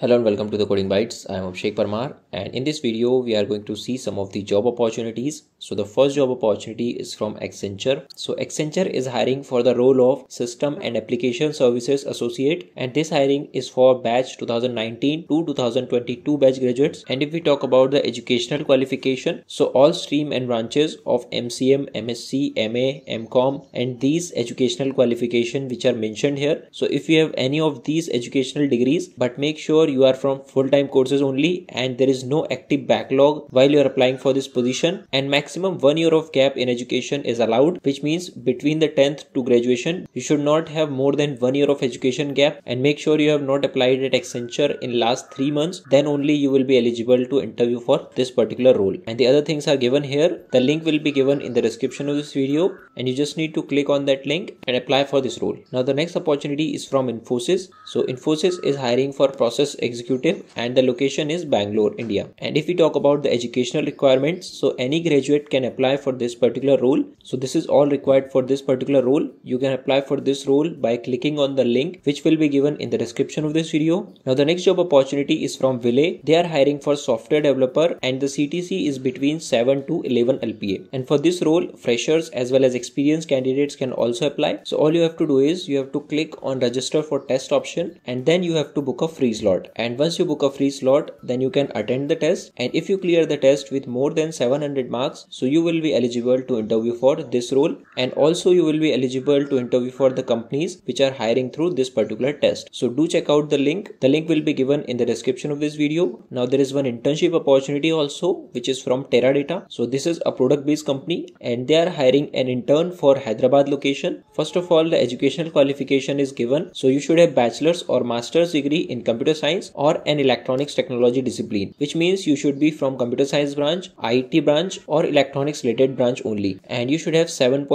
Hello and welcome to the Coding Bytes. I am Abhishek Parmar and in this video we are going to see some of the job opportunities. So the first job opportunity is from Accenture. So Accenture is hiring for the role of System and Application Services Associate and this hiring is for batch 2019 to 2022 batch graduates. And if we talk about the educational qualification, so all stream and branches of MCM, MSc, MA, MCOM and these educational qualification which are mentioned here. So if you have any of these educational degrees but make sure you are from full-time courses only and there is no active backlog while you are applying for this position and maximum one year of gap in education is allowed which means between the 10th to graduation you should not have more than one year of education gap and make sure you have not applied at Accenture in last three months then only you will be eligible to interview for this particular role and the other things are given here the link will be given in the description of this video and you just need to click on that link and apply for this role now the next opportunity is from Infosys so Infosys is hiring for process executive and the location is Bangalore, India. And if we talk about the educational requirements, so any graduate can apply for this particular role. So this is all required for this particular role. You can apply for this role by clicking on the link which will be given in the description of this video. Now the next job opportunity is from Ville. They are hiring for software developer and the CTC is between 7 to 11 LPA. And for this role, freshers as well as experienced candidates can also apply. So all you have to do is you have to click on register for test option and then you have to book a free slot and once you book a free slot then you can attend the test and if you clear the test with more than 700 marks so you will be eligible to interview for this role and also you will be eligible to interview for the companies which are hiring through this particular test so do check out the link the link will be given in the description of this video now there is one internship opportunity also which is from Teradata so this is a product based company and they are hiring an intern for Hyderabad location first of all the educational qualification is given so you should have bachelor's or master's degree in computer science science or an electronics technology discipline, which means you should be from computer science branch, IT branch or electronics related branch only. And you should have 7.0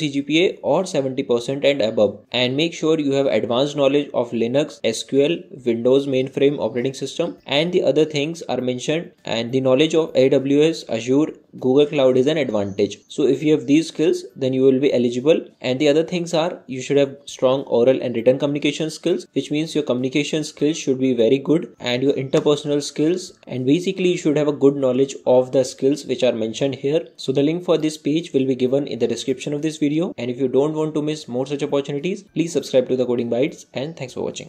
CGPA or 70% and above. And make sure you have advanced knowledge of Linux, SQL, Windows mainframe operating system and the other things are mentioned and the knowledge of AWS, Azure Google Cloud is an advantage. So if you have these skills, then you will be eligible. And the other things are you should have strong oral and written communication skills, which means your communication skills should be very good and your interpersonal skills. And basically, you should have a good knowledge of the skills which are mentioned here. So the link for this page will be given in the description of this video. And if you don't want to miss more such opportunities, please subscribe to the Coding Bites and thanks for watching.